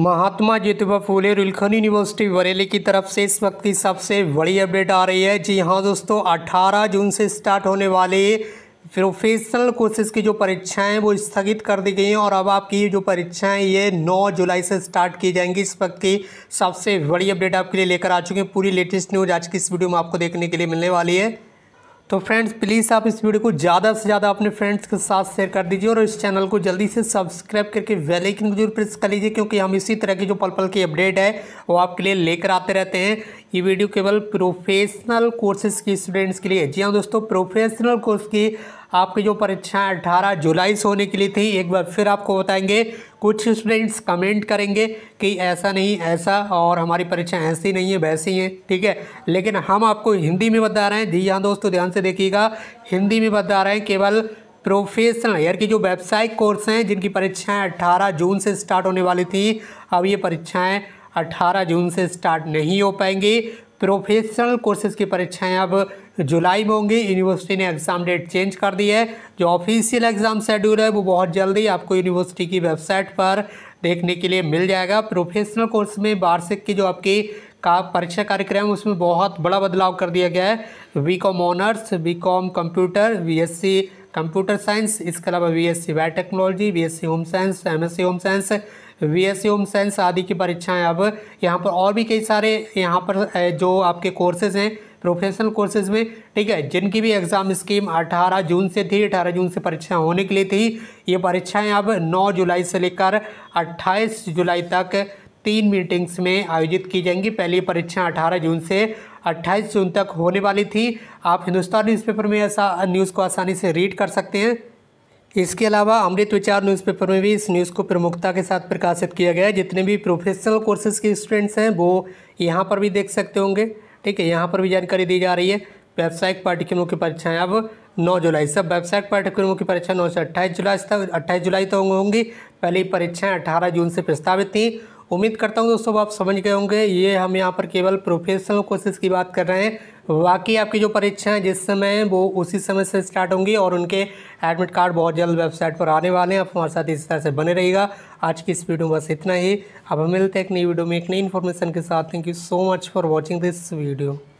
महात्मा Jyotiba Phule Rohilkhand university Bareilly की तरफ से इस वक्त की सबसे बड़ी अपडेट आ रही है जी हाँ दोस्तों 18 जून से स्टार्ट होने वाले प्रोफेशनल कोर्सेज की जो परीक्षाएं वो स्थगित कर दी गई हैं और अब आपकी जो परीक्षाएं ये 9 जुलाई से स्टार्ट की जाएंगी इस वक्त की सबसे बड़ी अपडेट आपके लिए लेकर आ चुके हैं पूरी लेटेस्ट न्यूज आज की इस वीडियो में आपको देखने के लिए मिलने वाली है तो फ्रेंड्स प्लीज़ आप इस वीडियो को ज़्यादा से ज़्यादा अपने फ्रेंड्स के साथ शेयर कर दीजिए और इस चैनल को जल्दी से सब्सक्राइब करके वेल आइकन को जरूर प्रेस कर लीजिए क्योंकि हम इसी तरह की जो पल पल की अपडेट है वो आपके लिए लेकर आते रहते हैं ये वीडियो केवल प्रोफेशनल कोर्सेज के स्टूडेंट्स के लिए जी हाँ दोस्तों प्रोफेशनल कोर्स की आपकी जो परीक्षाएं 18 जुलाई से होने के लिए थी एक बार फिर आपको बताएंगे कुछ स्टूडेंट्स कमेंट करेंगे कि ऐसा नहीं ऐसा और हमारी परीक्षा ऐसी नहीं है वैसी हैं ठीक है लेकिन हम आपको हिंदी में बता रहे हैं जी हाँ दोस्तों ध्यान से देखिएगा हिंदी में बता रहे हैं केवल प्रोफेशनल यार की जो व्यावसायिक कोर्स हैं जिनकी परीक्षाएँ अट्ठारह जून से स्टार्ट होने वाली थी अब ये परीक्षाएँ 18 जून से स्टार्ट नहीं हो पाएंगी प्रोफेशनल कोर्सेज़ की परीक्षाएं अब जुलाई में होंगी यूनिवर्सिटी ने एग्ज़ाम डेट चेंज कर दी है जो ऑफिशियल एग्ज़ाम शेड्यूल है वो बहुत जल्दी आपको यूनिवर्सिटी की वेबसाइट पर देखने के लिए मिल जाएगा प्रोफेशनल कोर्स में वार्षिक की जो आपकी का परीक्षा कार्यक्रम उसमें बहुत बड़ा बदलाव कर दिया गया है B com honours B com computer B S C computer science इसके अलावा B S C technology B S C home science M S C home science B S C home science आदि की परीक्षाएं अब यहाँ पर और भी कई सारे यहाँ पर जो आपके कोर्सेज हैं प्रोफेशनल कोर्सेज में ठीक है जिनकी भी एग्ज़ाम स्कीम 18 जून से थी 18 जून से परीक्षाएं होने के लिए थी ये परीक्षाएं अब 9 जुलाई से लेकर 28 जुलाई तक तीन मीटिंग्स में आयोजित की जाएंगी पहली परीक्षा 18 जून से 28 जून तक होने वाली थी आप हिंदुस्तान न्यूज़पेपर में ऐसा न्यूज़ को आसानी से रीड कर सकते हैं इसके अलावा अमृत विचार न्यूज़पेपर में भी इस न्यूज़ को प्रमुखता के साथ प्रकाशित किया गया है जितने भी प्रोफेशनल कोर्सेज़ के स्टूडेंट्स हैं वो यहाँ पर भी देख सकते होंगे ठीक है यहाँ पर भी जानकारी दी जा रही है व्यावसायिक पाठ्यक्रमों की परीक्षाएं अब नौ जुलाई सब व्यावसायिक पाठ्यक्रमों की परीक्षा नौ से अट्ठाईस जुलाई तक अट्ठाईस जुलाई तक होंगी पहली परीक्षाएं अठारह जून से प्रस्तावित थी उम्मीद करता हूँ दोस्तों आप समझ गए होंगे ये हम यहाँ पर केवल प्रोफेशनल कोर्सेज की बात कर रहे हैं बाकी आपकी जो परीक्षाएं जिस समय वो उसी समय से स्टार्ट होंगी और उनके एडमिट कार्ड बहुत जल्द वेबसाइट पर आने वाले हैं आप हमारे साथ इस तरह से बने रहिएगा आज की इस वीडियो में बस इतना ही अब हम मिलते हैं एक नई वीडियो में एक नई इन्फॉर्मेशन के साथ thank you so much for watching this video